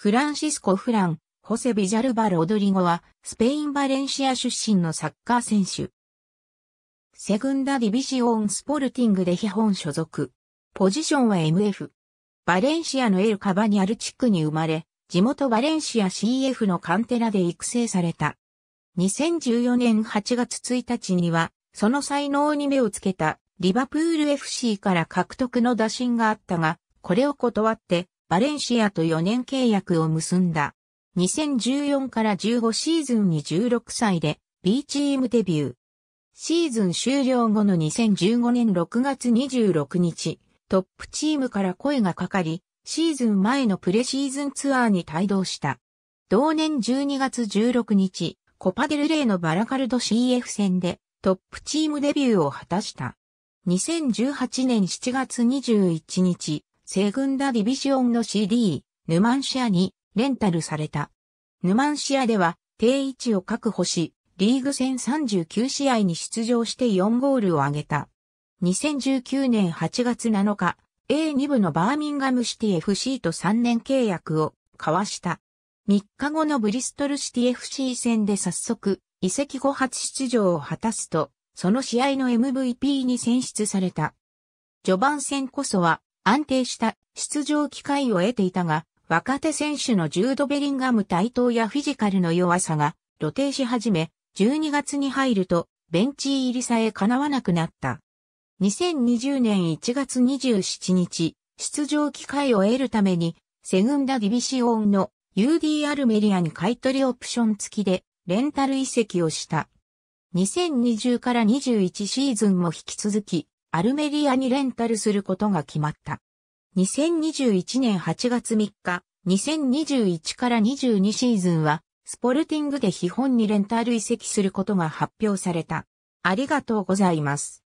フランシスコ・フラン、ホセ・ビジャルバ・ロドリゴは、スペイン・バレンシア出身のサッカー選手。セグンダ・ディビシオン・スポルティングで基本所属。ポジションは MF。バレンシアのエル・カバニアル地区に生まれ、地元バレンシア CF のカンテラで育成された。2014年8月1日には、その才能に目をつけた、リバプール FC から獲得の打診があったが、これを断って、バレンシアと4年契約を結んだ。2014から15シーズンに16歳で B チームデビュー。シーズン終了後の2015年6月26日、トップチームから声がかかり、シーズン前のプレシーズンツアーに帯同した。同年12月16日、コパデルレイのバラカルド CF 戦でトップチームデビューを果たした。2018年7月21日、セグンダディビジオンの CD、ヌマンシアにレンタルされた。ヌマンシアでは定位置を確保し、リーグ戦39試合に出場して4ゴールを挙げた。2019年8月7日、A2 部のバーミンガムシティ FC と3年契約を交わした。3日後のブリストルシティ FC 戦で早速、移籍後初出場を果たすと、その試合の MVP に選出された。序盤戦こそは安定した出場機会を得ていたが、若手選手のジュード・ベリンガム対等やフィジカルの弱さが露呈し始め、12月に入るとベンチ入りさえ叶わなくなった。2020年1月27日、出場機会を得るために、セグンダ・ディビシオンの UDR メリアに買取オプション付きでレンタル移籍をした。2020から21シーズンも引き続き、アルメリアにレンタルすることが決まった。2021年8月3日、2021から22シーズンは、スポルティングで基本にレンタル移籍することが発表された。ありがとうございます。